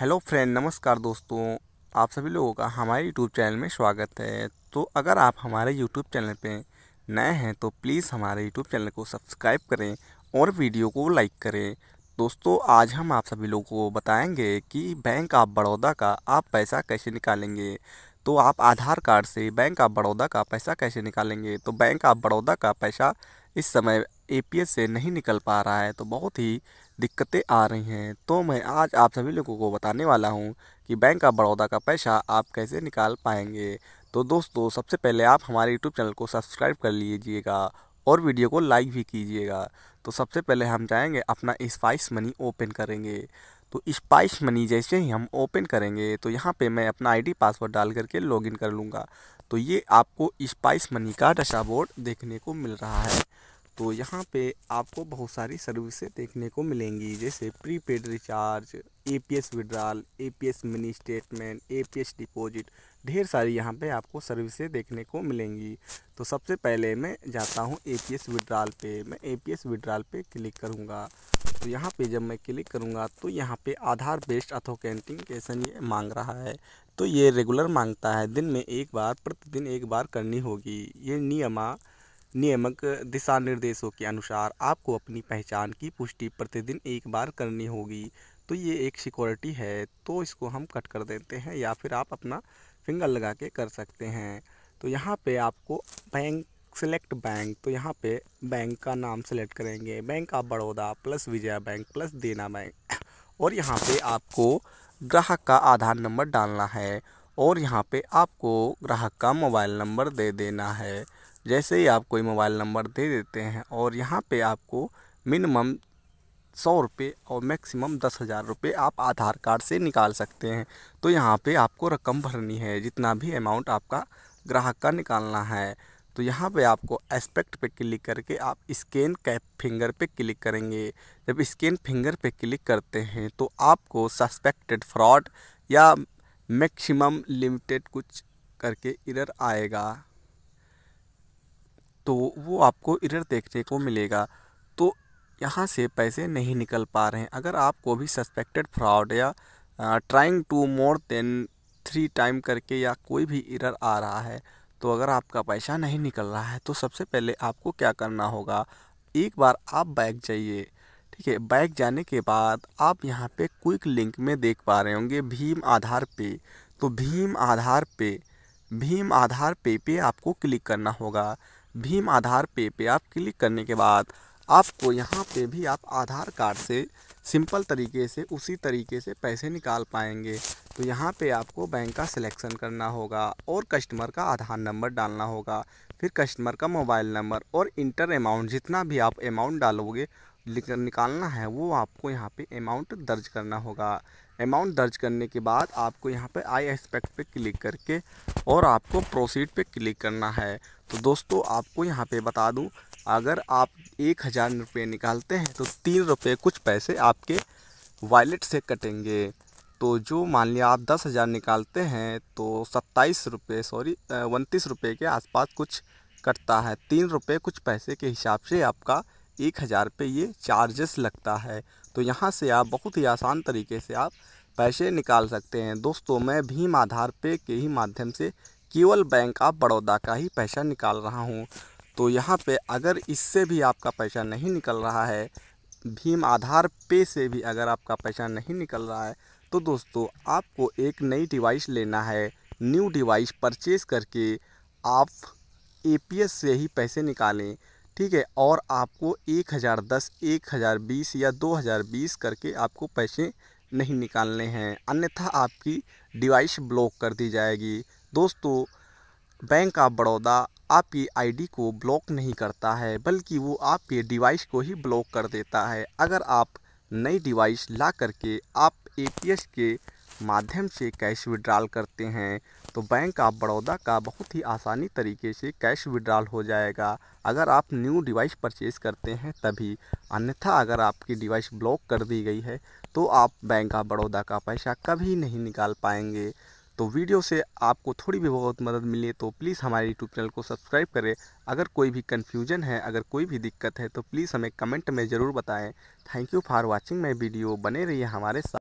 hello friend नमस्कार दोस्तों आप सभी लोगों का हमारे यूट्यूब चैनल में स्वागत है तो अगर आप हमारे यूट्यूब चैनल पे नए हैं तो प्लीज़ हमारे यूट्यूब चैनल को सब्सक्राइब करें और वीडियो को लाइक करें दोस्तों आज हम आप सभी लोगों को बताएंगे कि बैंक ऑफ बड़ौदा का आप पैसा कैसे निकालेंगे तो आप आधार कार्ड से बैंक ऑफ बड़ौदा का पैसा कैसे निकालेंगे तो बैंक ऑफ बड़ौदा का पैसा इस समय ए से नहीं निकल पा रहा है तो बहुत ही दिक्कतें आ रही हैं तो मैं आज आप सभी लोगों को बताने वाला हूं कि बैंक ऑफ बड़ौदा का पैसा आप कैसे निकाल पाएंगे तो दोस्तों सबसे पहले आप हमारे यूट्यूब चैनल को सब्सक्राइब कर लीजिएगा और वीडियो को लाइक भी कीजिएगा तो सबसे पहले हम जाएंगे अपना स्पाइस मनी ओपन करेंगे तो स्पाइस मनी जैसे ही हम ओपन करेंगे तो यहाँ पे मैं अपना आईडी पासवर्ड डाल करके लॉगिन कर लूँगा तो ये आपको स्पाइस मनी का डैशबोर्ड देखने को मिल रहा है तो यहाँ पे आपको बहुत सारी सर्विसें देखने को मिलेंगी जैसे prepaid recharge A P S withdrawal A P S mini statement A P S deposit ढेर सारी यहाँ पे आपको सर्विसें देखने को मिलेंगी तो सबसे पहले मैं जाता हूँ ए पी एस विड्राल पे मैं ए पी एस विड्रॉल पे क्लिक करूँगा तो यहाँ पे जब मैं क्लिक करूँगा तो यहाँ पे आधार बेस्ड अथोकेंटिकेशन ये मांग रहा है तो ये रेगुलर मांगता है दिन में एक बार प्रतिदिन एक बार करनी होगी ये नियमा नियमक दिशा निर्देशों के अनुसार आपको अपनी पहचान की पुष्टि प्रतिदिन एक बार करनी होगी तो ये एक सिक्योरिटी है तो इसको हम कट कर देते हैं या फिर आप अपना फिंगर लगा के कर सकते हैं तो यहाँ पे आपको बैंक सेलेक्ट बैंक तो यहाँ पे बैंक का नाम सेलेक्ट करेंगे bank of Baroda plus Vijaya bank plus Dena bank और यहाँ पे आपको ग्राहक का आधार नंबर डालना है और यहाँ पे आपको ग्राहक का मोबाइल नंबर दे देना है जैसे ही आप कोई मोबाइल नंबर दे देते हैं और यहाँ पे आपको मिनिमम सौ रुपये और मैक्सिमम दस हज़ार रुपये आप आधार कार्ड से निकाल सकते हैं तो यहाँ पे आपको रकम भरनी है जितना भी अमाउंट आपका ग्राहक का निकालना है तो यहाँ पे आपको एस्पेक्ट पे क्लिक करके आप स्कैन कैप फिंगर पे क्लिक करेंगे जब स्कैन फिंगर पे क्लिक करते हैं तो आपको सस्पेक्टेड फ्रॉड या मैक्सिमम लिमिटेड कुछ करके इरर आएगा तो वो आपको इरर देखने को मिलेगा तो यहाँ से पैसे नहीं निकल पा रहे हैं अगर आपको भी सस्पेक्टेड फ्रॉड या trying to more than three time करके या कोई भी इरर आ रहा है तो अगर आपका पैसा नहीं निकल रहा है तो सबसे पहले आपको क्या करना होगा एक बार आप बैग जाइए ठीक है बैग जाने के बाद आप यहाँ पे क्विक लिंक में देख पा रहे होंगे भीम आधार पे तो भीम आधार पे भीम आधार पे पे आपको क्लिक करना होगा भीम आधार पे पे आप क्लिक करने के बाद आपको यहाँ पे भी आप आधार कार्ड से सिंपल तरीके से उसी तरीके से पैसे निकाल पाएंगे तो यहाँ पे आपको बैंक का सिलेक्शन करना होगा और कस्टमर का आधार नंबर डालना होगा फिर कस्टमर का मोबाइल नंबर और इंटर अमाउंट जितना भी आप अमाउंट डालोगे निकालना है वो आपको यहाँ पे अमाउंट दर्ज करना होगा अमाउंट दर्ज करने के बाद आपको यहाँ पे आई एक्सपेक्ट पे क्लिक करके और आपको प्रोसीड पे क्लिक करना है तो दोस्तों आपको यहाँ पे बता दूँ अगर आप एक हज़ार रुपये निकालते हैं तो तीन रुपये कुछ पैसे आपके वॉलेट से कटेंगे तो जो मान लिया आप दस हज़ार निकालते हैं तो सत्ताईस रुपये सॉरी उनतीस रुपये के आसपास कुछ कटता है तीन रुपये कुछ पैसे के हिसाब से आपका एक हज़ार पे ये चार्जेस लगता है तो यहाँ से आप बहुत ही आसान तरीके से आप पैसे निकाल सकते हैं दोस्तों मैं भीम आधार पे के ही माध्यम से केवल बैंक ऑफ बड़ौदा का ही पैसा निकाल रहा हूँ तो यहाँ पे अगर इससे भी आपका पैसा नहीं निकल रहा है भीम आधार पे से भी अगर आपका पैसा नहीं निकल रहा है तो दोस्तों आपको एक नई डिवाइस लेना है न्यू डिवाइस परचेज़ करके आप ए से ही पैसे निकालें ठीक है और आपको एक हज़ार दस एक हज़ार बीस या दो हज़ार बीस करके आपको पैसे नहीं निकालने हैं अन्यथा आपकी डिवाइस ब्लॉक कर दी जाएगी दोस्तों बैंक ऑफ बड़ौदा आपकी आईडी को ब्लॉक नहीं करता है बल्कि वो आपके डिवाइस को ही ब्लॉक कर देता है अगर आप नई डिवाइस ला करके आप ए के माध्यम से कैश विड्रॉल करते हैं तो बैंक ऑफ बड़ौदा का बहुत ही आसानी तरीके से कैश विड्रॉल हो जाएगा अगर आप न्यू डिवाइस परचेज़ करते हैं तभी अन्यथा अगर आपकी डिवाइस ब्लॉक कर दी गई है तो आप बैंक ऑफ बड़ौदा का पैसा कभी नहीं निकाल पाएंगे तो वीडियो से आपको थोड़ी भी बहुत मदद मिले तो प्लीज़ हमारे यूट्यूब चैनल को सब्सक्राइब करें अगर कोई भी कन्फ्यूजन है अगर कोई भी दिक्कत है तो प्लीज़ हमें कमेंट में ज़रूर बताएँ thank you for watching my video बने रहिए हमारे साथ